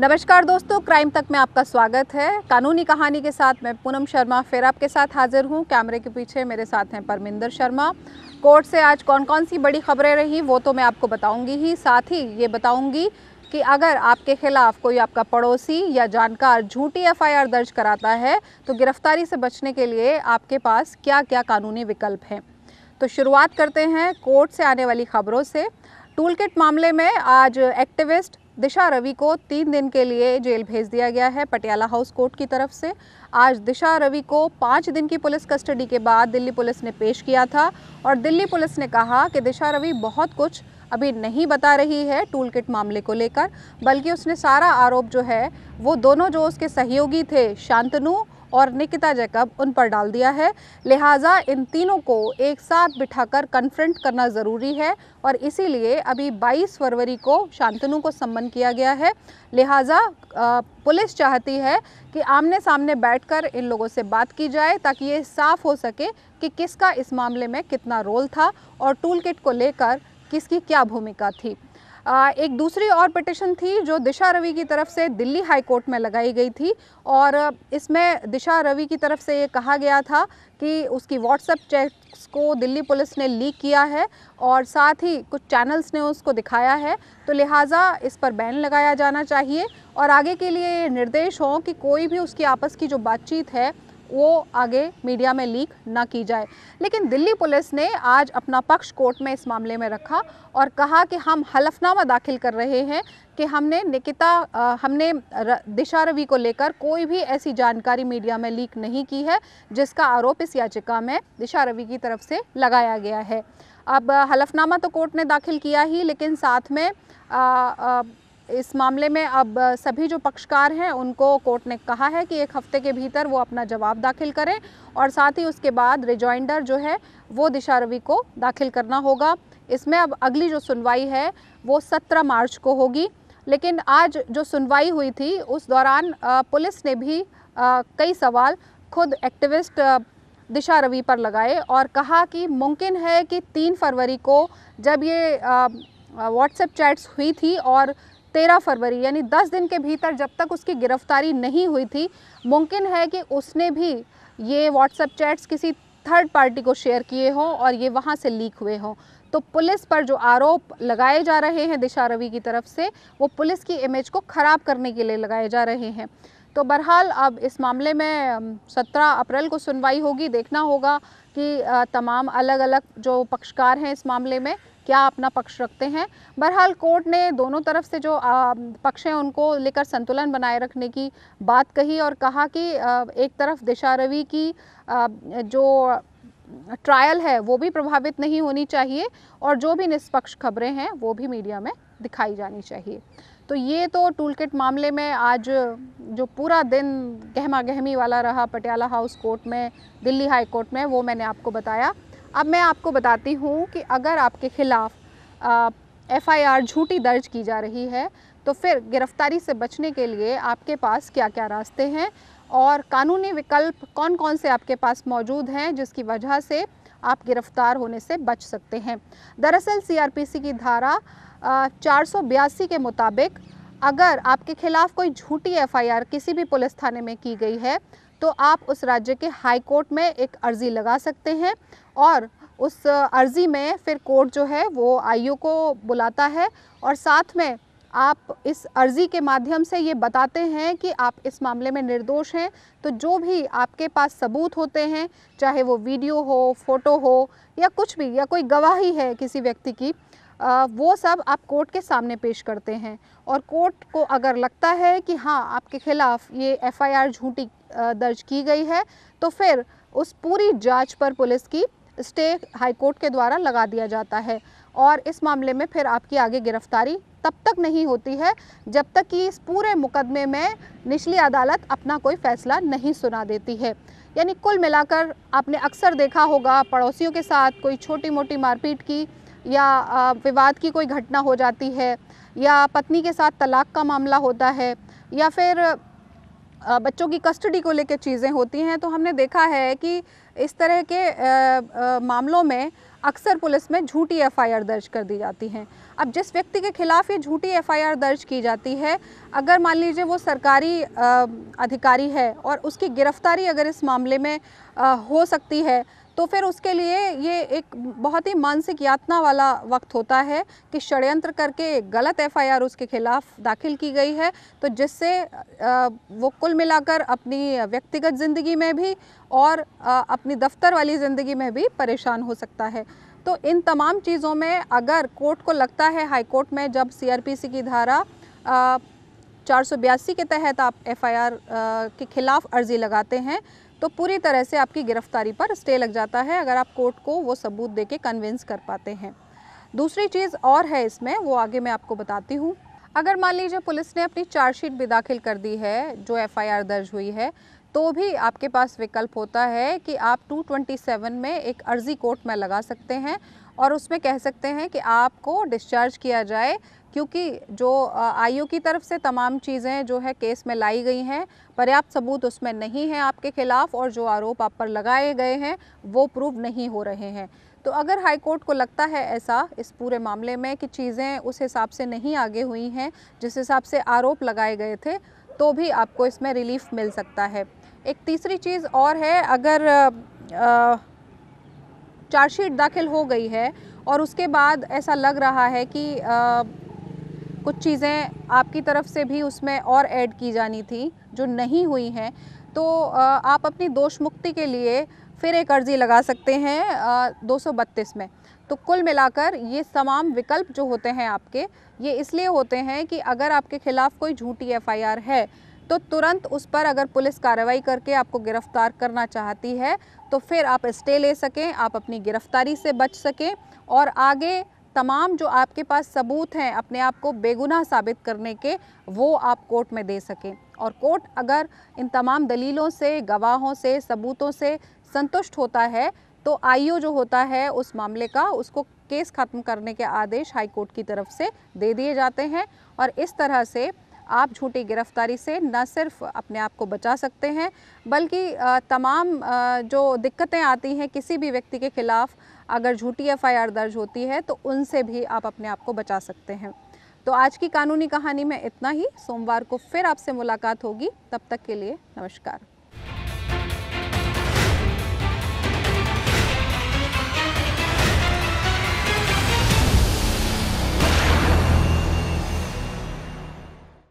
नमस्कार दोस्तों क्राइम तक में आपका स्वागत है कानूनी कहानी के साथ मैं पूनम शर्मा फिर आपके साथ हाजिर हूँ कैमरे के पीछे मेरे साथ हैं परमिंदर शर्मा कोर्ट से आज कौन कौन सी बड़ी खबरें रही वो तो मैं आपको बताऊँगी ही साथ ही ये बताऊँगी कि अगर आपके खिलाफ कोई आपका पड़ोसी या जानकार झूठी एफ दर्ज कराता है तो गिरफ्तारी से बचने के लिए आपके पास क्या क्या कानूनी विकल्प हैं तो शुरुआत करते हैं कोर्ट से आने वाली खबरों से टूल किट मामले में आज एक्टिविस्ट दिशा रवि को तीन दिन के लिए जेल भेज दिया गया है पटियाला हाउस कोर्ट की तरफ से आज दिशा रवि को पाँच दिन की पुलिस कस्टडी के बाद दिल्ली पुलिस ने पेश किया था और दिल्ली पुलिस ने कहा कि दिशा रवि बहुत कुछ अभी नहीं बता रही है टूल किट मामले को लेकर बल्कि उसने सारा आरोप जो है वो दोनों जो उसके सहयोगी थे शांतनु और निकिता जैकब उन पर डाल दिया है लिहाजा इन तीनों को एक साथ बिठाकर कन्फ्रंट करना ज़रूरी है और इसीलिए अभी 22 फरवरी को शांतनु को सम्मन किया गया है लिहाजा पुलिस चाहती है कि आमने सामने बैठकर इन लोगों से बात की जाए ताकि ये साफ़ हो सके कि किसका इस मामले में कितना रोल था और टूल किट को लेकर किसकी क्या भूमिका थी एक दूसरी और पिटिशन थी जो दिशा रवि की तरफ से दिल्ली हाई कोर्ट में लगाई गई थी और इसमें दिशा रवि की तरफ से ये कहा गया था कि उसकी व्हाट्सएप चैट्स को दिल्ली पुलिस ने लीक किया है और साथ ही कुछ चैनल्स ने उसको दिखाया है तो लिहाजा इस पर बैन लगाया जाना चाहिए और आगे के लिए निर्देश हों कि कोई भी उसकी आपस की जो बातचीत है वो आगे मीडिया में लीक ना की जाए लेकिन दिल्ली पुलिस ने आज अपना पक्ष कोर्ट में इस मामले में रखा और कहा कि हम हलफनामा दाखिल कर रहे हैं कि हमने निकिता हमने दिशा रवि को लेकर कोई भी ऐसी जानकारी मीडिया में लीक नहीं की है जिसका आरोप इस याचिका में दिशा रवि की तरफ से लगाया गया है अब हलफनामा तो कोर्ट ने दाखिल किया ही लेकिन साथ में आ, आ, इस मामले में अब सभी जो पक्षकार हैं उनको कोर्ट ने कहा है कि एक हफ्ते के भीतर वो अपना जवाब दाखिल करें और साथ ही उसके बाद रिजॉइंडर जो है वो दिशा रवि को दाखिल करना होगा इसमें अब अगली जो सुनवाई है वो सत्रह मार्च को होगी लेकिन आज जो सुनवाई हुई थी उस दौरान पुलिस ने भी कई सवाल खुद एक्टिविस्ट दिशा रवि पर लगाए और कहा कि मुमकिन है कि तीन फरवरी को जब ये व्हाट्सएप चैट्स हुई थी और तेरह फरवरी यानी दस दिन के भीतर जब तक उसकी गिरफ्तारी नहीं हुई थी मुमकिन है कि उसने भी ये व्हाट्सएप चैट्स किसी थर्ड पार्टी को शेयर किए हों और ये वहाँ से लीक हुए हों तो पुलिस पर जो आरोप लगाए जा रहे हैं दिशा रवि की तरफ से वो पुलिस की इमेज को ख़राब करने के लिए लगाए जा रहे हैं तो बहरहाल अब इस मामले में 17 अप्रैल को सुनवाई होगी देखना होगा कि तमाम अलग अलग जो पक्षकार हैं इस मामले में क्या अपना पक्ष रखते हैं बहरहाल कोर्ट ने दोनों तरफ से जो पक्ष हैं उनको लेकर संतुलन बनाए रखने की बात कही और कहा कि एक तरफ दिशा रवि की जो ट्रायल है वो भी प्रभावित नहीं होनी चाहिए और जो भी निष्पक्ष खबरें हैं वो भी मीडिया में दिखाई जानी चाहिए तो ये तो टूल किट मामले में आज जो पूरा दिन गहमा गहमी वाला रहा पटियाला हाउस कोर्ट में दिल्ली हाई कोर्ट में वो मैंने आपको बताया अब मैं आपको बताती हूँ कि अगर आपके ख़िलाफ़ एफआईआर झूठी दर्ज की जा रही है तो फिर गिरफ़्तारी से बचने के लिए आपके पास क्या क्या रास्ते हैं और कानूनी विकल्प कौन कौन से आपके पास मौजूद हैं जिसकी वजह से आप गिरफ़्तार होने से बच सकते हैं दरअसल सीआरपीसी की धारा चार के मुताबिक अगर आपके खिलाफ़ कोई झूठी एफआईआर किसी भी पुलिस थाने में की गई है तो आप उस राज्य के हाई कोर्ट में एक अर्ज़ी लगा सकते हैं और उस अर्ज़ी में फिर कोर्ट जो है वो आईओ को बुलाता है और साथ में आप इस अर्ज़ी के माध्यम से ये बताते हैं कि आप इस मामले में निर्दोष हैं तो जो भी आपके पास सबूत होते हैं चाहे वो वीडियो हो फोटो हो या कुछ भी या कोई गवाही है किसी व्यक्ति की आ, वो सब आप कोर्ट के सामने पेश करते हैं और कोर्ट को अगर लगता है कि हाँ आपके खिलाफ़ ये एफआईआर झूठी दर्ज की गई है तो फिर उस पूरी जांच पर पुलिस की स्टे हाईकोर्ट के द्वारा लगा दिया जाता है और इस मामले में फिर आपकी आगे गिरफ्तारी तब तक नहीं होती है जब तक कि इस पूरे मुकदमे में निचली अदालत अपना कोई फैसला नहीं सुना देती है यानी कुल मिलाकर आपने अक्सर देखा होगा पड़ोसियों के साथ कोई छोटी मोटी मारपीट की या विवाद की कोई घटना हो जाती है या पत्नी के साथ तलाक का मामला होता है या फिर बच्चों की कस्टडी को लेकर चीज़ें होती हैं तो हमने देखा है कि इस तरह के मामलों में अक्सर पुलिस में झूठी एफआईआर दर्ज कर दी जाती हैं अब जिस व्यक्ति के खिलाफ ये झूठी एफआईआर दर्ज की जाती है अगर मान लीजिए वो सरकारी अधिकारी है और उसकी गिरफ्तारी अगर इस मामले में हो सकती है तो फिर उसके लिए ये एक बहुत ही मानसिक यातना वाला वक्त होता है कि षडयंत्र करके गलत एफआईआर उसके खिलाफ दाखिल की गई है तो जिससे वो कुल मिलाकर अपनी व्यक्तिगत ज़िंदगी में भी और अपनी दफ्तर वाली ज़िंदगी में भी परेशान हो सकता है तो इन तमाम चीज़ों में अगर कोर्ट को लगता है हाई कोर्ट में जब सीआरपीसी की धारा चार के तहत आप एफआईआर के ख़िलाफ़ अर्ज़ी लगाते हैं तो पूरी तरह से आपकी गिरफ्तारी पर स्टे लग जाता है अगर आप कोर्ट को वो सबूत दे के कन्विंस कर पाते हैं दूसरी चीज़ और है इसमें वो आगे मैं आपको बताती हूँ अगर मान लीजिए पुलिस ने अपनी चार्जशीट भी दाखिल कर दी है जो एफआईआर दर्ज हुई है तो भी आपके पास विकल्प होता है कि आप 227 में एक अर्जी कोर्ट में लगा सकते हैं और उसमें कह सकते हैं कि आपको डिस्चार्ज किया जाए क्योंकि जो आयु की तरफ से तमाम चीज़ें जो है केस में लाई गई हैं पर्याप्त सबूत उसमें नहीं है आपके खिलाफ और जो आरोप आप पर लगाए गए हैं वो प्रूव नहीं हो रहे हैं तो अगर हाई कोर्ट को लगता है ऐसा इस पूरे मामले में कि चीज़ें उस हिसाब से नहीं आगे हुई हैं जिस हिसाब से आरोप लगाए गए थे तो भी आपको इसमें रिलीफ मिल सकता है एक तीसरी चीज़ और है अगर आ, आ, चार्जशीट दाखिल हो गई है और उसके बाद ऐसा लग रहा है कि आ, कुछ चीज़ें आपकी तरफ से भी उसमें और ऐड की जानी थी जो नहीं हुई हैं तो आ, आप अपनी दोष मुक्ति के लिए फिर एक अर्ज़ी लगा सकते हैं दो में तो कुल मिलाकर ये तमाम विकल्प जो होते हैं आपके ये इसलिए होते हैं कि अगर आपके ख़िलाफ़ कोई झूठी एफआईआर है तो तुरंत उस पर अगर पुलिस कार्रवाई करके आपको गिरफ्तार करना चाहती है तो फिर आप स्टे ले सकें आप अपनी गिरफ्तारी से बच सकें और आगे तमाम जो आपके पास सबूत हैं अपने आप को बेगुनाह साबित करने के वो आप कोर्ट में दे सकें और कोर्ट अगर इन तमाम दलीलों से गवाहों से सबूतों से संतुष्ट होता है तो आईओ जो होता है उस मामले का उसको केस ख़त्म करने के आदेश हाई कोर्ट की तरफ से दे दिए जाते हैं और इस तरह से आप झूठी गिरफ्तारी से न सिर्फ अपने आप को बचा सकते हैं बल्कि तमाम जो दिक्कतें आती हैं किसी भी व्यक्ति के ख़िलाफ़ अगर झूठी एफआईआर दर्ज होती है तो उनसे भी आप अपने आप को बचा सकते हैं तो आज की कानूनी कहानी में इतना ही सोमवार को फिर आपसे मुलाकात होगी तब तक के लिए नमस्कार